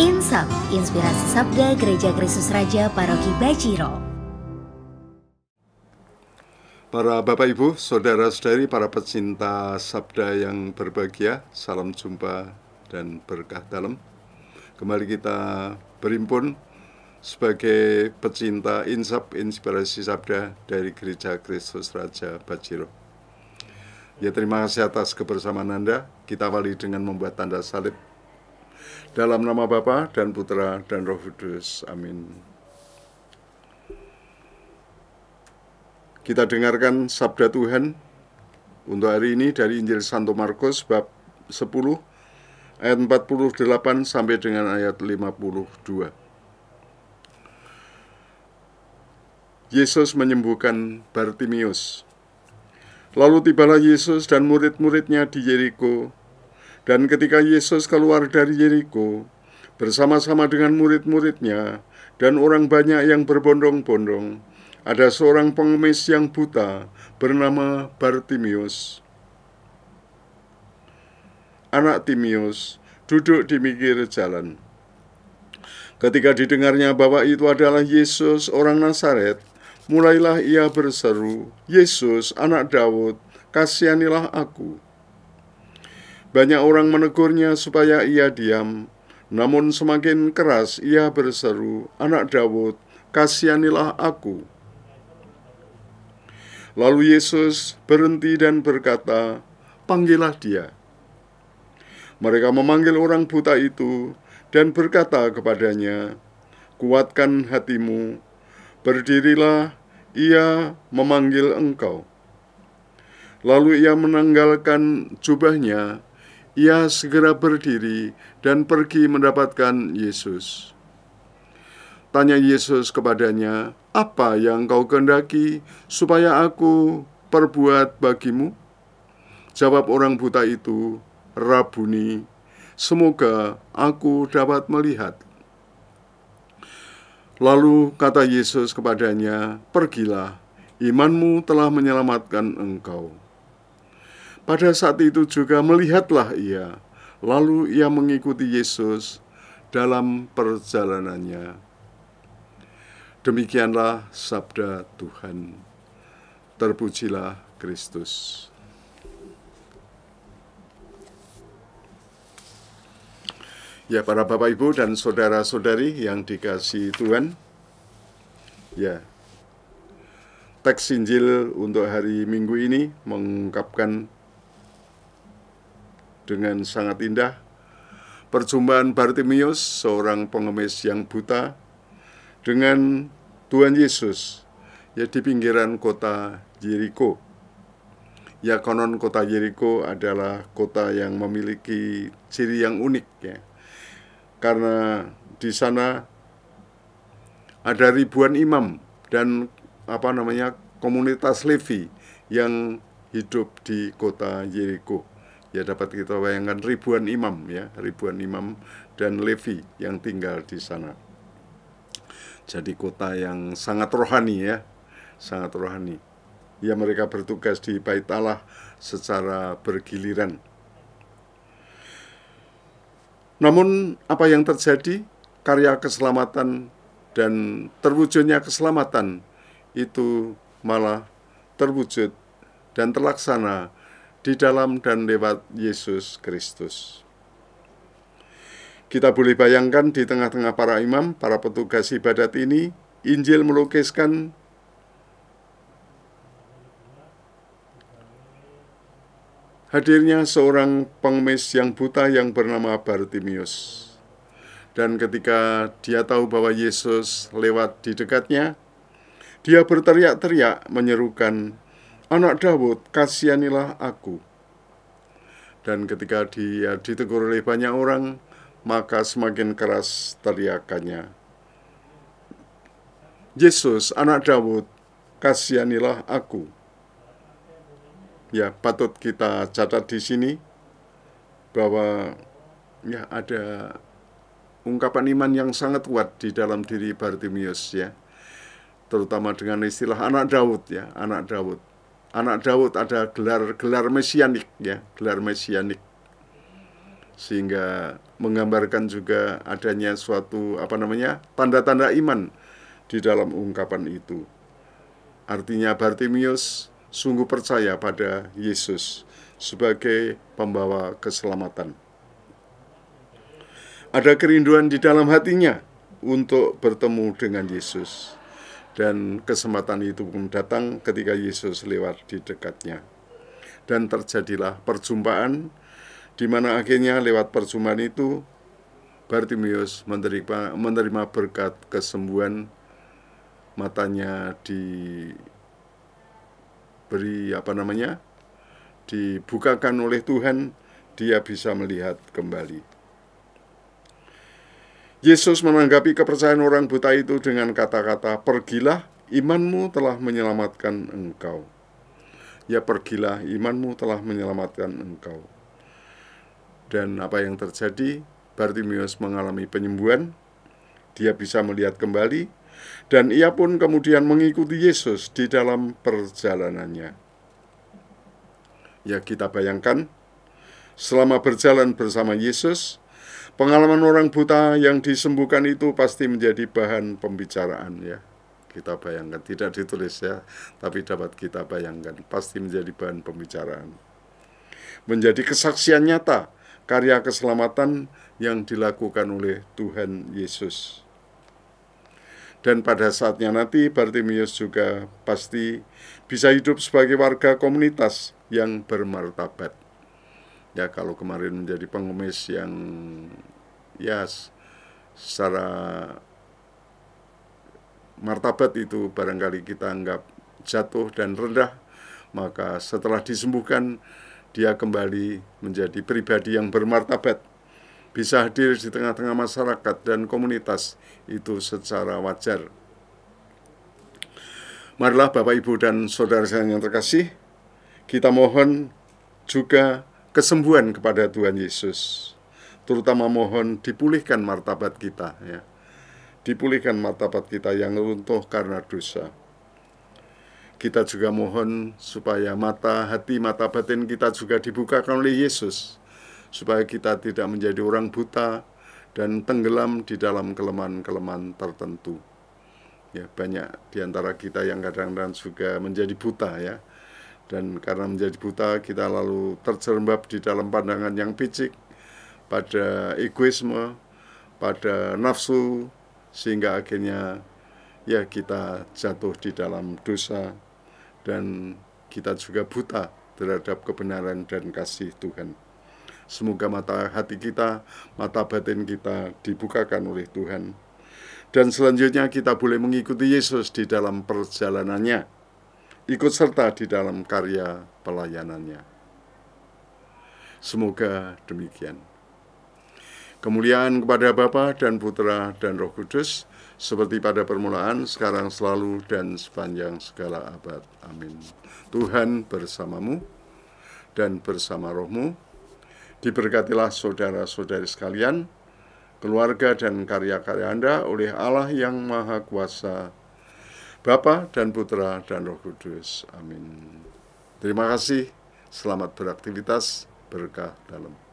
Insap, inspirasi sabda Gereja Kristus Raja Paroki Bajiro. Para Bapak Ibu, Saudara-saudari, para pecinta sabda yang berbahagia, salam jumpa dan berkah dalam. Kembali kita berimpun sebagai pecinta insap inspirasi sabda dari Gereja Kristus Raja Bajiro. Ya terima kasih atas kebersamaan Anda. Kita awali dengan membuat tanda salib. Dalam nama Bapa dan Putra dan Roh Kudus. Amin. Kita dengarkan sabda Tuhan untuk hari ini dari Injil Santo Markus bab 10 ayat 48 sampai dengan ayat 52. Yesus menyembuhkan Bartimius. Lalu tibalah Yesus dan murid-muridnya di Yeriko. Dan ketika Yesus keluar dari Yeriko, bersama-sama dengan murid-muridnya dan orang banyak yang berbondong-bondong, ada seorang pengemis yang buta bernama Bartimius. Anak Timius duduk di pinggir jalan. Ketika didengarnya bahwa itu adalah Yesus orang Nazaret, Mulailah ia berseru, Yesus, anak Daud, kasihanilah aku. Banyak orang menegurnya supaya ia diam, namun semakin keras ia berseru, Anak Daud, kasihanilah aku. Lalu Yesus berhenti dan berkata, Panggillah dia. Mereka memanggil orang buta itu dan berkata kepadanya, Kuatkan hatimu, berdirilah ia memanggil engkau. Lalu ia menanggalkan jubahnya, ia segera berdiri dan pergi mendapatkan Yesus. Tanya Yesus kepadanya, "Apa yang kau kehendaki supaya aku perbuat bagimu?" Jawab orang buta itu, "Rabuni, semoga aku dapat melihat." Lalu kata Yesus kepadanya, "Pergilah, imanmu telah menyelamatkan engkau." Pada saat itu juga melihatlah ia, lalu ia mengikuti Yesus dalam perjalanannya. Demikianlah sabda Tuhan. Terpujilah Kristus. Ya para Bapak Ibu dan saudara-saudari yang dikasih Tuhan. Ya. Teks Injil untuk hari Minggu ini mengungkapkan dengan sangat indah perjumpaan Bartimius, seorang pengemis yang buta dengan Tuhan Yesus ya di pinggiran kota Jericho. Ya konon kota Jericho adalah kota yang memiliki ciri yang unik ya karena di sana ada ribuan imam dan apa namanya komunitas Levi yang hidup di kota Yeriko. Ya dapat kita bayangkan ribuan imam ya, ribuan imam dan Levi yang tinggal di sana. Jadi kota yang sangat rohani ya, sangat rohani. Ya mereka bertugas di bait Allah secara bergiliran. Namun apa yang terjadi? Karya keselamatan dan terwujudnya keselamatan itu malah terwujud dan terlaksana di dalam dan lewat Yesus Kristus. Kita boleh bayangkan di tengah-tengah para imam, para petugas ibadat ini, Injil melukiskan hadirnya seorang pengemis yang buta yang bernama Bartimius. Dan ketika dia tahu bahwa Yesus lewat di dekatnya, dia berteriak-teriak menyerukan, Anak Dawud, kasihanilah aku. Dan ketika dia ditegur oleh banyak orang, maka semakin keras teriakannya. Yesus, anak Dawud, kasihanilah aku ya patut kita catat di sini bahwa ya ada ungkapan iman yang sangat kuat di dalam diri Bartimius ya terutama dengan istilah anak Daud ya anak Daud anak Daud ada gelar gelar mesianik ya gelar mesianik sehingga menggambarkan juga adanya suatu apa namanya tanda-tanda iman di dalam ungkapan itu artinya Bartimius sungguh percaya pada Yesus sebagai pembawa keselamatan. Ada kerinduan di dalam hatinya untuk bertemu dengan Yesus. Dan kesempatan itu pun datang ketika Yesus lewat di dekatnya. Dan terjadilah perjumpaan di mana akhirnya lewat perjumpaan itu Bartimius menerima, menerima berkat kesembuhan matanya di diberi apa namanya dibukakan oleh Tuhan dia bisa melihat kembali Yesus menanggapi kepercayaan orang buta itu dengan kata-kata pergilah imanmu telah menyelamatkan engkau ya pergilah imanmu telah menyelamatkan engkau dan apa yang terjadi Bartimius mengalami penyembuhan dia bisa melihat kembali dan ia pun kemudian mengikuti Yesus di dalam perjalanannya. Ya kita bayangkan, selama berjalan bersama Yesus, pengalaman orang buta yang disembuhkan itu pasti menjadi bahan pembicaraan ya. Kita bayangkan, tidak ditulis ya, tapi dapat kita bayangkan, pasti menjadi bahan pembicaraan. Menjadi kesaksian nyata karya keselamatan yang dilakukan oleh Tuhan Yesus dan pada saatnya nanti Bartimius juga pasti bisa hidup sebagai warga komunitas yang bermartabat. Ya kalau kemarin menjadi pengemis yang ya secara martabat itu barangkali kita anggap jatuh dan rendah, maka setelah disembuhkan dia kembali menjadi pribadi yang bermartabat bisa hadir di tengah-tengah masyarakat dan komunitas itu secara wajar. Marilah Bapak, Ibu, dan Saudara-saudara yang terkasih, kita mohon juga kesembuhan kepada Tuhan Yesus. Terutama mohon dipulihkan martabat kita. ya Dipulihkan martabat kita yang runtuh karena dosa kita juga mohon supaya mata hati mata batin kita juga dibukakan oleh Yesus supaya kita tidak menjadi orang buta dan tenggelam di dalam kelemahan-kelemahan tertentu. Ya, banyak di antara kita yang kadang-kadang juga menjadi buta ya. Dan karena menjadi buta, kita lalu terjerembab di dalam pandangan yang picik, pada egoisme, pada nafsu, sehingga akhirnya ya kita jatuh di dalam dosa dan kita juga buta terhadap kebenaran dan kasih Tuhan. Semoga mata hati kita, mata batin kita dibukakan oleh Tuhan. Dan selanjutnya kita boleh mengikuti Yesus di dalam perjalanannya, ikut serta di dalam karya pelayanannya. Semoga demikian. Kemuliaan kepada Bapa dan Putra dan Roh Kudus, seperti pada permulaan, sekarang, selalu, dan sepanjang segala abad. Amin. Tuhan bersamamu dan bersama rohmu Diberkatilah saudara-saudari sekalian, keluarga dan karya-karya Anda oleh Allah yang Maha Kuasa, Bapa dan Putra dan Roh Kudus. Amin. Terima kasih. Selamat beraktivitas. Berkah dalam.